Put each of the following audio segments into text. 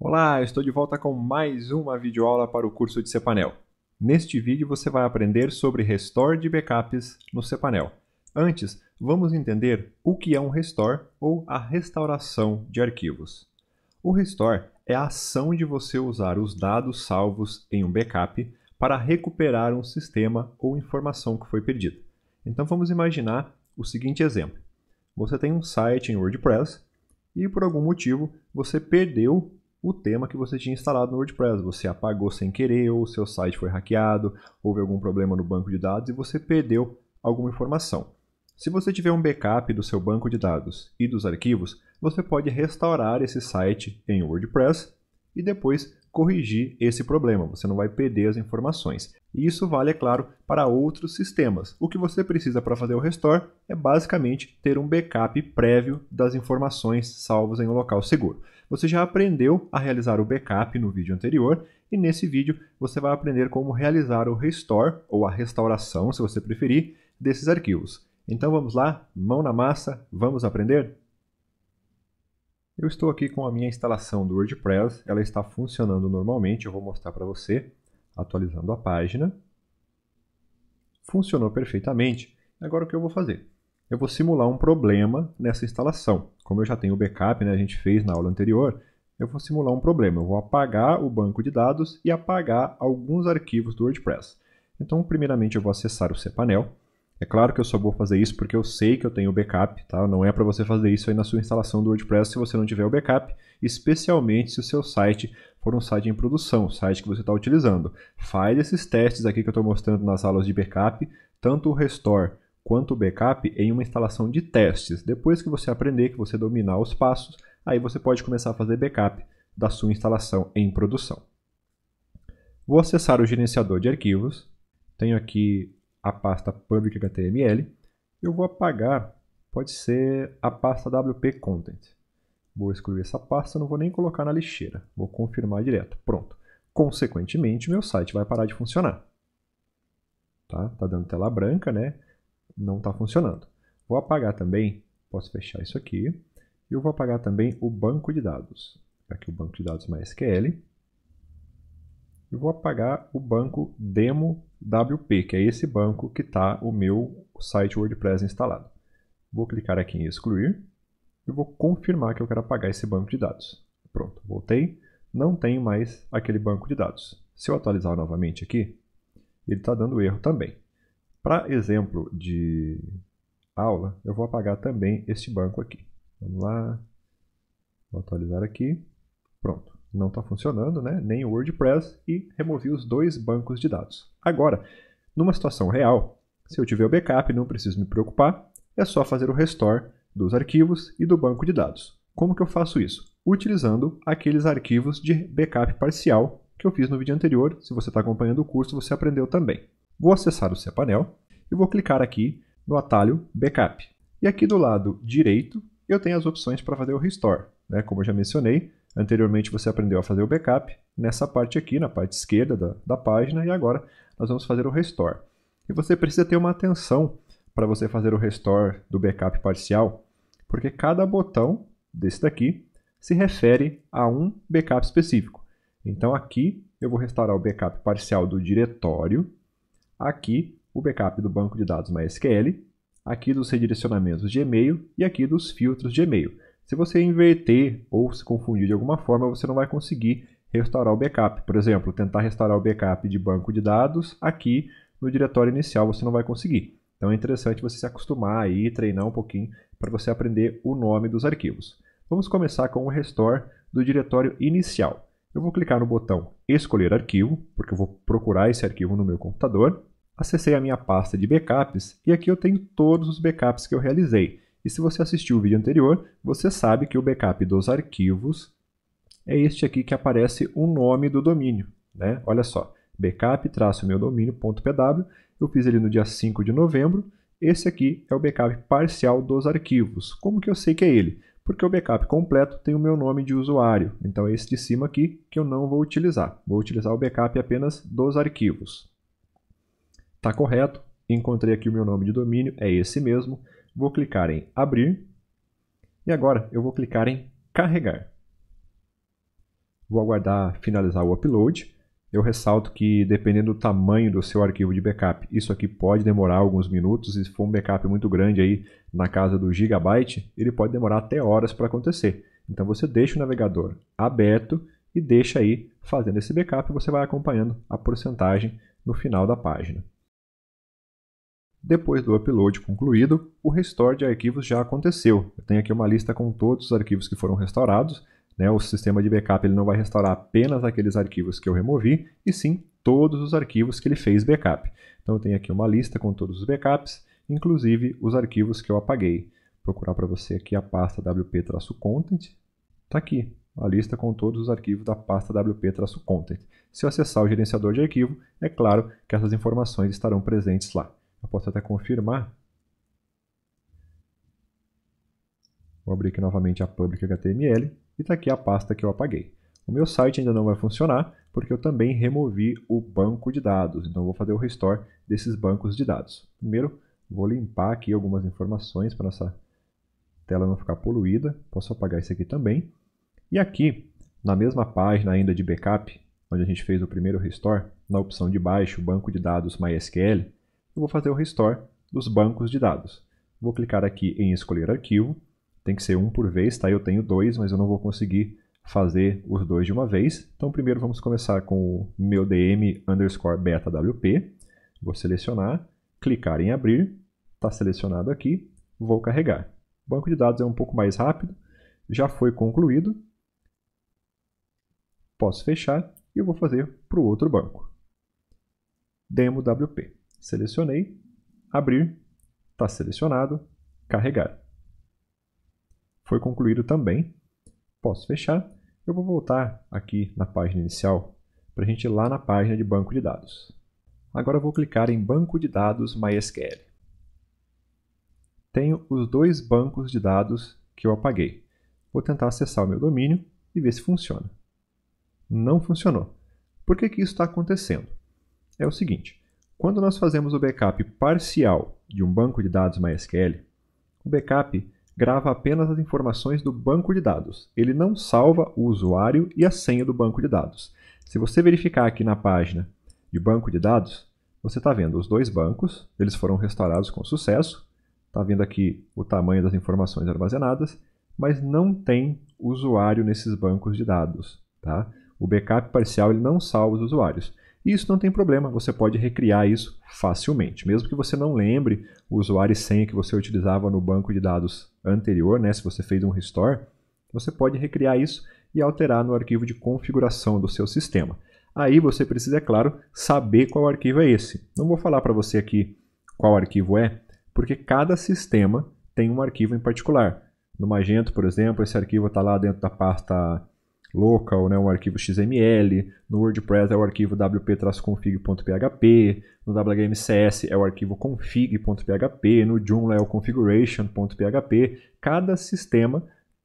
Olá, estou de volta com mais uma videoaula para o curso de Cpanel. Neste vídeo você vai aprender sobre Restore de backups no Cpanel. Antes, vamos entender o que é um Restore ou a restauração de arquivos. O Restore é a ação de você usar os dados salvos em um backup para recuperar um sistema ou informação que foi perdida. Então vamos imaginar o seguinte exemplo. Você tem um site em WordPress e por algum motivo você perdeu o tema que você tinha instalado no WordPress. Você apagou sem querer, ou seu site foi hackeado, houve algum problema no banco de dados e você perdeu alguma informação. Se você tiver um backup do seu banco de dados e dos arquivos, você pode restaurar esse site em WordPress e depois corrigir esse problema. Você não vai perder as informações. E isso vale, é claro, para outros sistemas. O que você precisa para fazer o restore é basicamente ter um backup prévio das informações salvas em um local seguro. Você já aprendeu a realizar o backup no vídeo anterior e nesse vídeo você vai aprender como realizar o restore ou a restauração, se você preferir, desses arquivos. Então vamos lá, mão na massa, vamos aprender? Eu estou aqui com a minha instalação do WordPress, ela está funcionando normalmente, eu vou mostrar para você, atualizando a página. Funcionou perfeitamente, agora o que eu vou fazer? eu vou simular um problema nessa instalação. Como eu já tenho o backup, né, a gente fez na aula anterior, eu vou simular um problema. Eu vou apagar o banco de dados e apagar alguns arquivos do WordPress. Então, primeiramente, eu vou acessar o cPanel. É claro que eu só vou fazer isso porque eu sei que eu tenho backup, tá? Não é para você fazer isso aí na sua instalação do WordPress se você não tiver o backup, especialmente se o seu site for um site em produção, o site que você está utilizando. Faz esses testes aqui que eu estou mostrando nas aulas de backup, tanto o Restore quanto o backup em uma instalação de testes. Depois que você aprender, que você dominar os passos, aí você pode começar a fazer backup da sua instalação em produção. Vou acessar o gerenciador de arquivos. Tenho aqui a pasta public HTML. Eu vou apagar, pode ser a pasta WP Content. Vou excluir essa pasta, não vou nem colocar na lixeira. Vou confirmar direto. Pronto. Consequentemente, meu site vai parar de funcionar. Tá, tá dando tela branca, né? não está funcionando. Vou apagar também, posso fechar isso aqui, e eu vou apagar também o banco de dados. Tá aqui o banco de dados MySQL. E vou apagar o banco demo WP, que é esse banco que está o meu site WordPress instalado. Vou clicar aqui em excluir e vou confirmar que eu quero apagar esse banco de dados. Pronto, voltei. Não tenho mais aquele banco de dados. Se eu atualizar novamente aqui, ele está dando erro também. Para exemplo de aula, eu vou apagar também este banco aqui. Vamos lá, vou atualizar aqui. Pronto, não está funcionando, né? nem o WordPress, e removi os dois bancos de dados. Agora, numa situação real, se eu tiver o backup, não preciso me preocupar, é só fazer o restore dos arquivos e do banco de dados. Como que eu faço isso? Utilizando aqueles arquivos de backup parcial que eu fiz no vídeo anterior. Se você está acompanhando o curso, você aprendeu também. Vou acessar o cPanel e vou clicar aqui no atalho Backup. E aqui do lado direito eu tenho as opções para fazer o Restore. Né? Como eu já mencionei, anteriormente você aprendeu a fazer o backup nessa parte aqui, na parte esquerda da, da página, e agora nós vamos fazer o Restore. E você precisa ter uma atenção para você fazer o Restore do backup parcial, porque cada botão desse daqui se refere a um backup específico. Então aqui eu vou restaurar o backup parcial do diretório aqui o backup do banco de dados MySQL, aqui dos redirecionamentos de e-mail e aqui dos filtros de e-mail. Se você inverter ou se confundir de alguma forma, você não vai conseguir restaurar o backup. Por exemplo, tentar restaurar o backup de banco de dados aqui no diretório inicial você não vai conseguir. Então é interessante você se acostumar aí, treinar um pouquinho para você aprender o nome dos arquivos. Vamos começar com o restore do diretório inicial. Eu vou clicar no botão escolher arquivo, porque eu vou procurar esse arquivo no meu computador. Acessei a minha pasta de backups e aqui eu tenho todos os backups que eu realizei. E se você assistiu o vídeo anterior, você sabe que o backup dos arquivos é este aqui que aparece o nome do domínio. Né? Olha só, backup-meudomínio.pw, eu fiz ele no dia 5 de novembro. Esse aqui é o backup parcial dos arquivos. Como que eu sei que é ele? Porque o backup completo tem o meu nome de usuário, então é esse de cima aqui que eu não vou utilizar. Vou utilizar o backup apenas dos arquivos. Está correto. Encontrei aqui o meu nome de domínio, é esse mesmo. Vou clicar em abrir. E agora eu vou clicar em carregar. Vou aguardar finalizar o upload. Eu ressalto que dependendo do tamanho do seu arquivo de backup, isso aqui pode demorar alguns minutos. Se for um backup muito grande aí, na casa do gigabyte, ele pode demorar até horas para acontecer. Então você deixa o navegador aberto e deixa aí fazendo esse backup, você vai acompanhando a porcentagem no final da página. Depois do upload concluído, o restore de arquivos já aconteceu. Eu tenho aqui uma lista com todos os arquivos que foram restaurados. Né? O sistema de backup ele não vai restaurar apenas aqueles arquivos que eu removi, e sim todos os arquivos que ele fez backup. Então eu tenho aqui uma lista com todos os backups, inclusive os arquivos que eu apaguei. Vou procurar para você aqui a pasta wp-content. Está aqui a lista com todos os arquivos da pasta wp-content. Se eu acessar o gerenciador de arquivo, é claro que essas informações estarão presentes lá. Eu posso até confirmar. Vou abrir aqui novamente a public HTML e está aqui a pasta que eu apaguei. O meu site ainda não vai funcionar porque eu também removi o banco de dados, então vou fazer o restore desses bancos de dados. Primeiro, vou limpar aqui algumas informações para essa tela não ficar poluída. Posso apagar isso aqui também. E aqui, na mesma página ainda de backup, onde a gente fez o primeiro restore, na opção de baixo, banco de dados MySQL, eu vou fazer o restore dos bancos de dados. Vou clicar aqui em escolher arquivo, tem que ser um por vez, tá? Eu tenho dois, mas eu não vou conseguir fazer os dois de uma vez. Então primeiro vamos começar com o meu dm underscore beta wp, vou selecionar, clicar em abrir, está selecionado aqui, vou carregar. O banco de dados é um pouco mais rápido, já foi concluído, posso fechar e eu vou fazer para o outro banco. Demo WP. Selecionei, abrir, está selecionado, carregar. Foi concluído também. Posso fechar. Eu vou voltar aqui na página inicial para a gente ir lá na página de banco de dados. Agora vou clicar em Banco de Dados MySQL. Tenho os dois bancos de dados que eu apaguei. Vou tentar acessar o meu domínio e ver se funciona. Não funcionou. Por que, que isso está acontecendo? É o seguinte, quando nós fazemos o backup parcial de um banco de dados MySQL, o backup grava apenas as informações do banco de dados. Ele não salva o usuário e a senha do banco de dados. Se você verificar aqui na página de banco de dados, você está vendo os dois bancos, eles foram restaurados com sucesso, está vendo aqui o tamanho das informações armazenadas, mas não tem usuário nesses bancos de dados. Tá? O backup parcial ele não salva os usuários. E isso não tem problema, você pode recriar isso facilmente. Mesmo que você não lembre o usuário e senha que você utilizava no banco de dados anterior, né? se você fez um restore, você pode recriar isso e alterar no arquivo de configuração do seu sistema. Aí você precisa, é claro, saber qual arquivo é esse. Não vou falar para você aqui qual arquivo é, porque cada sistema tem um arquivo em particular. No Magento, por exemplo, esse arquivo está lá dentro da pasta local, né, um arquivo XML, no WordPress é o arquivo wp-config.php, no wgamcs é o arquivo config.php, no Joomla é o configuration.php. Cada sistema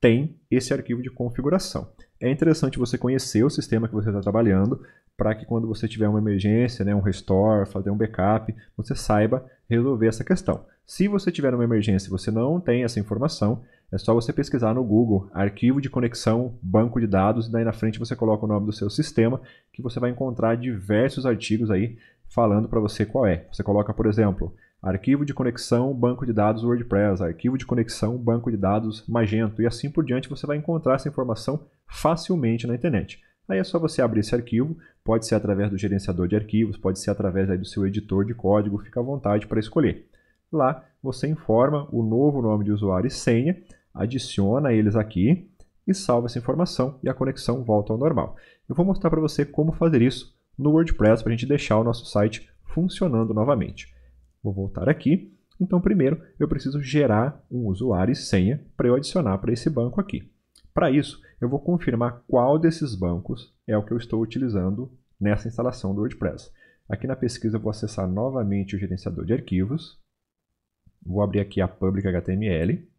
tem esse arquivo de configuração. É interessante você conhecer o sistema que você está trabalhando para que quando você tiver uma emergência, né, um restore, fazer um backup, você saiba resolver essa questão. Se você tiver uma emergência e você não tem essa informação, é só você pesquisar no Google arquivo de conexão, banco de dados, e daí na frente você coloca o nome do seu sistema, que você vai encontrar diversos artigos aí falando para você qual é. Você coloca, por exemplo, arquivo de conexão, banco de dados WordPress, arquivo de conexão, banco de dados Magento, e assim por diante você vai encontrar essa informação facilmente na internet. Aí é só você abrir esse arquivo, pode ser através do gerenciador de arquivos, pode ser através aí do seu editor de código, fica à vontade para escolher. Lá você informa o novo nome de usuário e senha adiciona eles aqui e salva essa informação e a conexão volta ao normal. Eu vou mostrar para você como fazer isso no WordPress para a gente deixar o nosso site funcionando novamente. Vou voltar aqui. Então, primeiro, eu preciso gerar um usuário e senha para eu adicionar para esse banco aqui. Para isso, eu vou confirmar qual desses bancos é o que eu estou utilizando nessa instalação do WordPress. Aqui na pesquisa, eu vou acessar novamente o gerenciador de arquivos. Vou abrir aqui a HTML.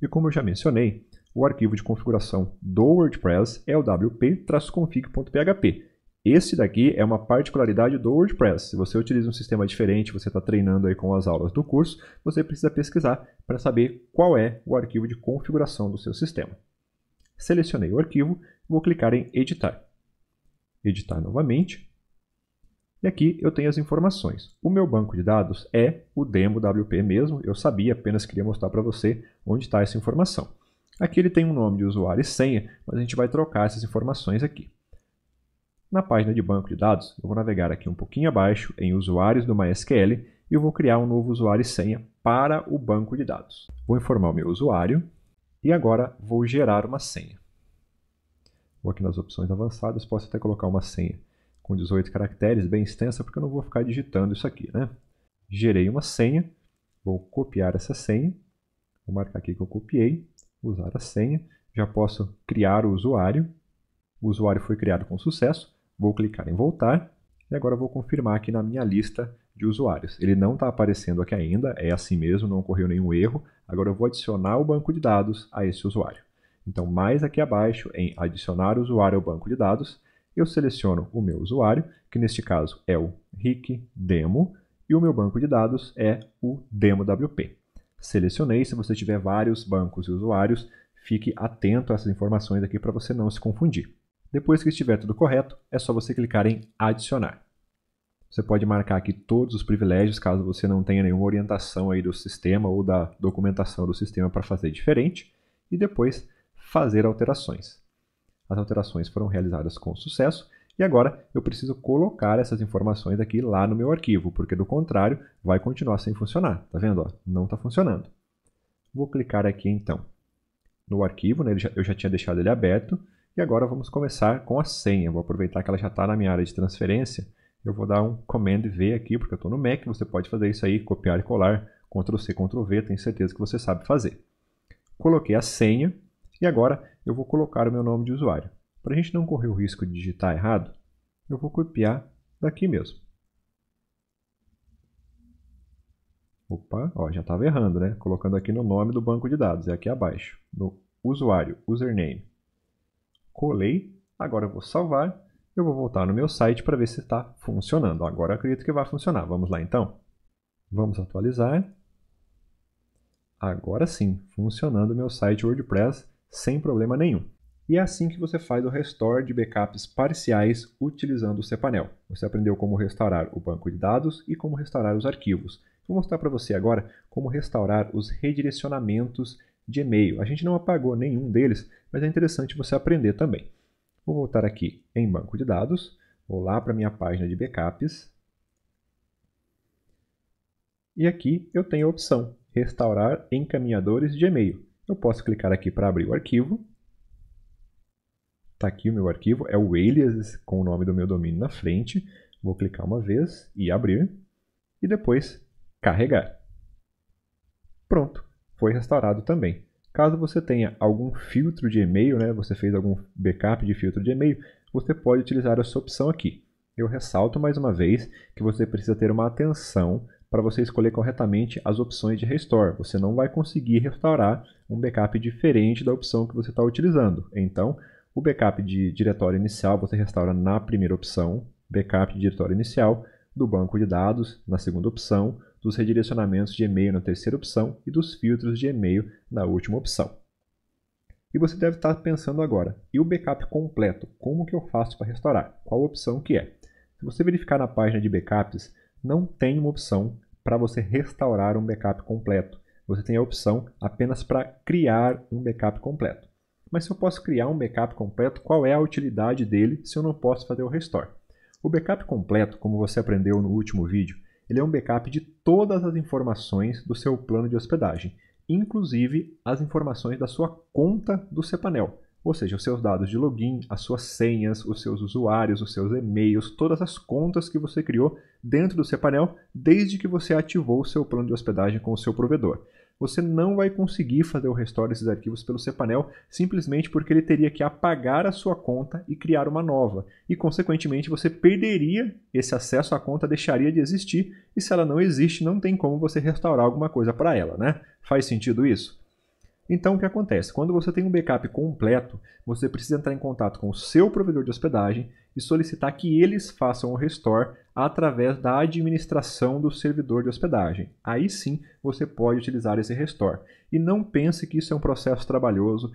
E como eu já mencionei, o arquivo de configuração do WordPress é o wp-config.php. Esse daqui é uma particularidade do WordPress. Se você utiliza um sistema diferente, você está treinando aí com as aulas do curso, você precisa pesquisar para saber qual é o arquivo de configuração do seu sistema. Selecionei o arquivo, vou clicar em editar. Editar novamente e aqui eu tenho as informações. O meu banco de dados é o demo WP mesmo, eu sabia, apenas queria mostrar para você onde está essa informação. Aqui ele tem um nome de usuário e senha, mas a gente vai trocar essas informações aqui. Na página de banco de dados, eu vou navegar aqui um pouquinho abaixo em usuários do MySQL e eu vou criar um novo usuário e senha para o banco de dados. Vou informar o meu usuário e agora vou gerar uma senha. Vou aqui nas opções avançadas, posso até colocar uma senha com 18 caracteres, bem extensa, porque eu não vou ficar digitando isso aqui, né? Gerei uma senha, vou copiar essa senha, vou marcar aqui que eu copiei, usar a senha, já posso criar o usuário, o usuário foi criado com sucesso, vou clicar em voltar, e agora vou confirmar aqui na minha lista de usuários. Ele não está aparecendo aqui ainda, é assim mesmo, não ocorreu nenhum erro. Agora eu vou adicionar o banco de dados a esse usuário. Então, mais aqui abaixo, em adicionar usuário ao banco de dados, eu seleciono o meu usuário, que neste caso é o Rick Demo, e o meu banco de dados é o DemoWP. Selecionei, se você tiver vários bancos e usuários, fique atento a essas informações aqui para você não se confundir. Depois que estiver tudo correto, é só você clicar em adicionar. Você pode marcar aqui todos os privilégios, caso você não tenha nenhuma orientação aí do sistema ou da documentação do sistema para fazer diferente, e depois fazer alterações. As alterações foram realizadas com sucesso e agora eu preciso colocar essas informações aqui lá no meu arquivo, porque do contrário vai continuar sem funcionar. Tá vendo? Ó, não está funcionando. Vou clicar aqui então no arquivo, né? eu já tinha deixado ele aberto. E agora vamos começar com a senha. Vou aproveitar que ela já está na minha área de transferência. Eu vou dar um Command V aqui, porque eu estou no Mac. Você pode fazer isso aí, copiar e colar, Ctrl C, Ctrl V. Tenho certeza que você sabe fazer. Coloquei a senha e agora eu vou colocar o meu nome de usuário. Para a gente não correr o risco de digitar errado, eu vou copiar daqui mesmo. Opa, ó, já estava errando, né? Colocando aqui no nome do banco de dados, é aqui abaixo, no usuário, username. Colei, agora eu vou salvar, eu vou voltar no meu site para ver se está funcionando. Agora acredito que vai funcionar, vamos lá então. Vamos atualizar. Agora sim, funcionando o meu site WordPress sem problema nenhum. E é assim que você faz o restore de backups parciais utilizando o cPanel. Você aprendeu como restaurar o banco de dados e como restaurar os arquivos. Vou mostrar para você agora como restaurar os redirecionamentos de e-mail. A gente não apagou nenhum deles, mas é interessante você aprender também. Vou voltar aqui em banco de dados, vou lá para minha página de backups. E aqui eu tenho a opção restaurar encaminhadores de e-mail. Eu posso clicar aqui para abrir o arquivo. Está aqui o meu arquivo, é o alias com o nome do meu domínio na frente. Vou clicar uma vez e abrir. E depois carregar. Pronto, foi restaurado também. Caso você tenha algum filtro de e-mail, né, você fez algum backup de filtro de e-mail, você pode utilizar essa opção aqui. Eu ressalto mais uma vez que você precisa ter uma atenção para você escolher corretamente as opções de restore. Você não vai conseguir restaurar um backup diferente da opção que você está utilizando. Então, o backup de diretório inicial você restaura na primeira opção, backup de diretório inicial, do banco de dados na segunda opção, dos redirecionamentos de e-mail na terceira opção e dos filtros de e-mail na última opção. E você deve estar tá pensando agora, e o backup completo? Como que eu faço para restaurar? Qual opção que é? Se você verificar na página de backups, não tem uma opção para você restaurar um backup completo. Você tem a opção apenas para criar um backup completo. Mas se eu posso criar um backup completo, qual é a utilidade dele se eu não posso fazer o restore? O backup completo, como você aprendeu no último vídeo, ele é um backup de todas as informações do seu plano de hospedagem, inclusive as informações da sua conta do Cpanel ou seja, os seus dados de login, as suas senhas, os seus usuários, os seus e-mails, todas as contas que você criou dentro do seu painel desde que você ativou o seu plano de hospedagem com o seu provedor. Você não vai conseguir fazer o restore desses arquivos pelo cPanel simplesmente porque ele teria que apagar a sua conta e criar uma nova. E, consequentemente, você perderia esse acesso à conta, deixaria de existir, e se ela não existe, não tem como você restaurar alguma coisa para ela, né? Faz sentido isso? Então, o que acontece? Quando você tem um backup completo, você precisa entrar em contato com o seu provedor de hospedagem e solicitar que eles façam o restore através da administração do servidor de hospedagem. Aí sim, você pode utilizar esse restore. E não pense que isso é um processo trabalhoso.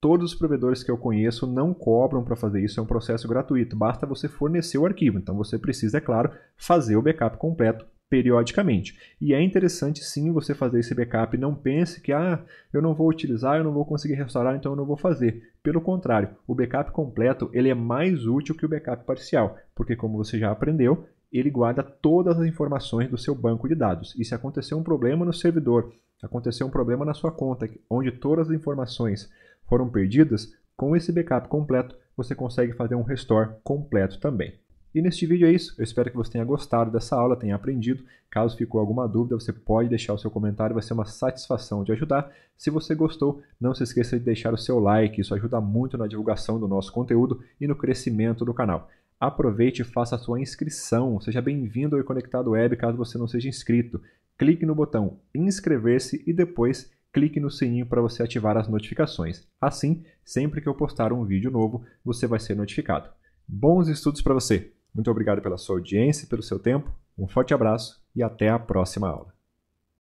Todos os provedores que eu conheço não cobram para fazer isso, é um processo gratuito. Basta você fornecer o arquivo. Então, você precisa, é claro, fazer o backup completo periodicamente. E é interessante sim você fazer esse backup. Não pense que ah, eu não vou utilizar, eu não vou conseguir restaurar, então eu não vou fazer. Pelo contrário, o backup completo ele é mais útil que o backup parcial, porque como você já aprendeu, ele guarda todas as informações do seu banco de dados. E se acontecer um problema no servidor, acontecer um problema na sua conta, onde todas as informações foram perdidas, com esse backup completo você consegue fazer um restore completo também. E neste vídeo é isso. Eu espero que você tenha gostado dessa aula, tenha aprendido. Caso ficou alguma dúvida, você pode deixar o seu comentário, vai ser uma satisfação de ajudar. Se você gostou, não se esqueça de deixar o seu like, isso ajuda muito na divulgação do nosso conteúdo e no crescimento do canal. Aproveite e faça a sua inscrição. Seja bem-vindo ao Conectado Web, caso você não seja inscrito. Clique no botão inscrever-se e depois clique no sininho para você ativar as notificações. Assim, sempre que eu postar um vídeo novo, você vai ser notificado. Bons estudos para você! Muito obrigado pela sua audiência e pelo seu tempo. Um forte abraço e até a próxima aula.